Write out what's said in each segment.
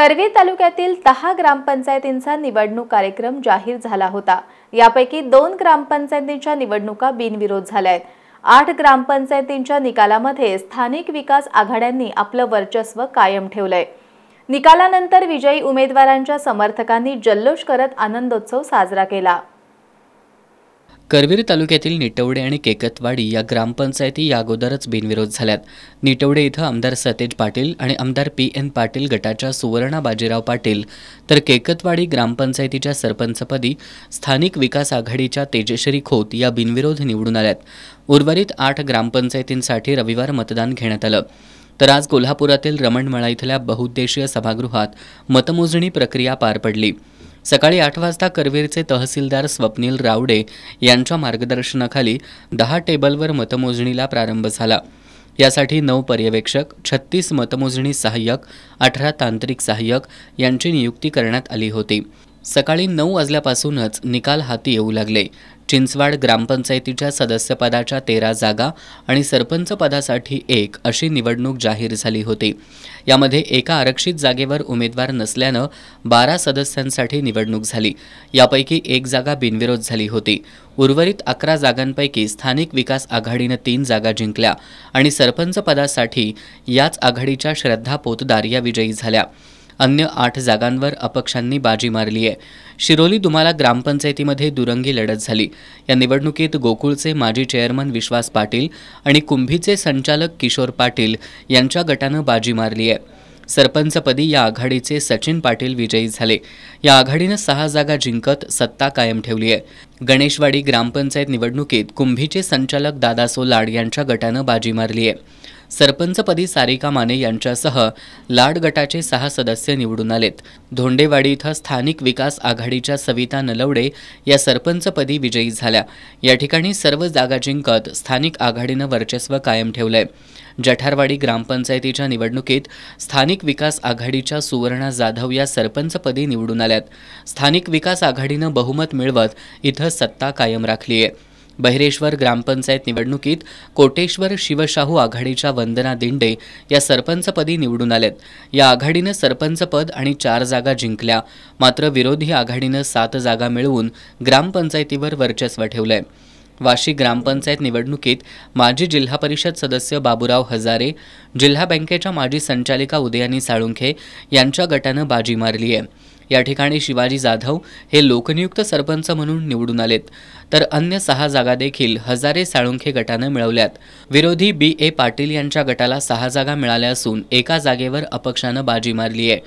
करवी तालुक्यातील दहा ग्रामपंचायतींचा निवडणूक कार्यक्रम जाहीर झाला होता यापैकी दोन ग्रामपंचायतींच्या निवडणुका बिनविरोध झाल्या आहेत आठ ग्रामपंचायतींच्या निकालामध्ये स्थानिक विकास आघाड्यांनी आपलं वर्चस्व कायम ठेवलंय निकालानंतर विजयी उमेदवारांच्या समर्थकांनी जल्लोष करत आनंदोत्सव साजरा केला करवीर तालुक्यातील निटवडे आणि केकतवाडी या ग्रामपंचायती या अगोदरच बिनविरोध झाल्यात निटवडे इथं आमदार सतेज पाटील आणि आमदार पी एन पाटील गटाच्या सुवर्णा बाजीराव पाटील तर केकतवाडी ग्रामपंचायतीच्या सरपंचपदी स्थानिक विकास आघाडीच्या तेजश्री खोत या बिनविरोध निवडून आल्यात उर्वरित आठ ग्रामपंचायतींसाठी रविवार मतदान घेण्यात आलं तर आज कोल्हापुरातील रमणमळा इथल्या बहुद्देशीय सभागृहात मतमोजणी प्रक्रिया पार पडली सकाळी आठ वाजता करवीरचे तहसीलदार स्वप्नील रावडे यांच्या मार्गदर्शनाखाली दहा टेबलवर मतमोजणीला प्रारंभ झाला यासाठी नऊ पर्यवेक्षक छत्तीस मतमोजणी सहाय्यक अठरा तांत्रिक सहाय्यक यांची नियुक्ती करण्यात आली होती सकाळी नऊ वाजल्यापासूनच निकाल हाती येऊ लागले चिंचवाड ग्रामपंचायतीच्या सदस्यपदाच्या तेरा जागा आणि सरपंच पदासाठी एक अशी निवडणूक जाहीर झाली होती यामध्ये एका आरक्षित जागेवर उमेदवार नसल्यानं बारा सदस्यांसाठी निवडणूक झाली यापैकी एक जागा बिनविरोध झाली होती उर्वरित अकरा जागांपैकी स्थानिक विकास आघाडीनं तीन जागा जिंकल्या आणि सरपंच पदासाठी याच आघाडीच्या श्रद्धा पोतदार या विजयी झाल्या अन्य आठ जागांवर अपक्षांनी बाजी मारली आहे शिरोली दुमाला ग्रामपंचायतीमध्ये दुरंगी लढत झाली या निवडणुकीत गोकुळचे माजी चेअरमन विश्वास पाटील आणि कुंभीचे संचालक किशोर पाटील यांच्या गटानं बाजी मारली आहे सरपंचपदी या आघाडीचे सचिन पाटील विजयी झाले या आघाडीनं सहा जागा जिंकत सत्ता कायम ठेवली आहे गणेशवाडी ग्रामपंचायत निवडणुकीत कुंभीचे संचालक दादा सोलाड यांच्या गटानं बाजी मारली आहे सरपंचपदी सारिका माने यांच्यासह लाड गटाचे सहा सदस्य निवडून आलेत धोंडेवाडी इथं स्थानिक विकास आघाडीच्या सविता नलवडे या सरपंचपदी विजयी झाल्या या ठिकाणी सर्व जागा जिंकत स्थानिक आघाडीनं वर्चस्व कायम ठेवलंय जठारवाडी ग्रामपंचायतीच्या निवडणुकीत स्थानिक विकास आघाडीच्या सुवर्णा जाधव या सरपंचपदी निवडून आल्यात स्थानिक विकास आघाडीनं बहुमत मिळवत इथं सत्ता कायम राखली आहे बहिरेश्वर ग्रामपंचायत निवडणुकीत कोटेश्वर शिवशाहू आघाडीच्या वंदना दिंडे या सरपंचपदी निवडून आल्यात या आघाडीनं सरपंचपद आणि चार जागा जिंकल्या मात्र विरोधी आघाडीनं सात जागा मिळवून ग्रामपंचायतीवर वर्चस्व ठेवलं आहे वाशी ग्रामपंचायत निवडणुकीत माजी जिल्हा परिषद सदस्य बाबुराव हजारे जिल्हा बँकेच्या माजी संचालिका उदयानी साळुंखे यांच्या गटानं बाजी मारली आहे या ठिकाणी शिवाजी जाधव हे लोकनियुक्त सरपंच म्हणून निवडून आलेत तर अन्य सहा जागा देखील हजारे साळुंखे गटानं मिळवल्यात विरोधी बी ए पाटील यांच्या गटाला सहा जागा मिळाल्या असून एका जागेवर अपक्षानं बाजी मारली आहे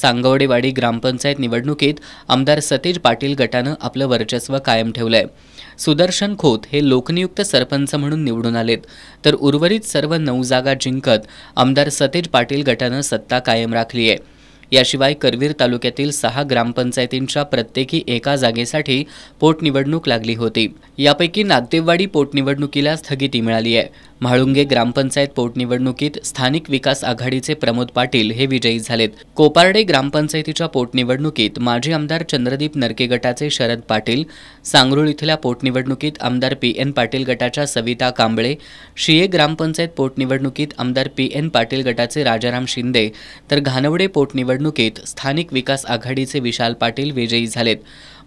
सांगवडेवाडी ग्रामपंचायत निवडणुकीत आमदार सतेज पाटील गटानं आपलं वर्चस्व कायम ठेवलंय सुदर्शन खोत हे लोकनियुक्त सरपंच म्हणून निवडून आलेत तर उर्वरित सर्व नऊ जागा जिंकत आमदार सतेज पाटील गटानं सत्ता कायम राखली आहे याशिवाय करवीर तालुक्यातील सहा ग्रामपंचायतींच्या प्रत्येकी एका जागेसाठी पोटनिवडणूक लागली होती यापैकी नागदेववाडी पोटनिवडणुकीला स्थगिती मिळाली आहे म्हाळुंगे ग्रामपंचायत पोटनिवडणुकीत स्थानिक विकास आघाडीचे प्रमोद पाटील हे विजयी झालेत कोपार्डे ग्रामपंचायतीच्या पोटनिवडणुकीत माजी आमदार चंद्रदीप नरके गटाचे शरद पाटील सांगरुळ इथल्या पोटनिवडणुकीत आमदार पी एन पाटील गटाच्या सविता कांबळे शिये ग्रामपंचायत पोटनिवडणुकीत आमदार पी एन पाटील गटाचे राजाराम शिंदे तर घानवडे पोटनिवडणूक निवडणुकीत स्थानिक विकास आघाडीचे विशाल पाटील विजयी झालेत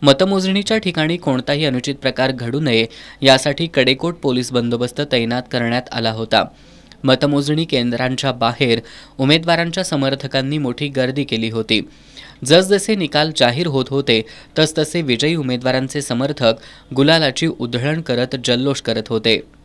मतमोजणीच्या ठिकाणी कोणताही अनुचित प्रकार घडू नये यासाठी कडेकोट पोलीस बंदोबस्त तैनात करण्यात आला होता मतमोजणी केंद्रांच्या बाहेर उमेदवारांच्या समर्थकांनी मोठी गर्दी केली होती जसजसे निकाल जाहीर होत होते तसतसे विजयी उमेदवारांचे समर्थक गुलालाची उधळण करत जल्लोष करत होते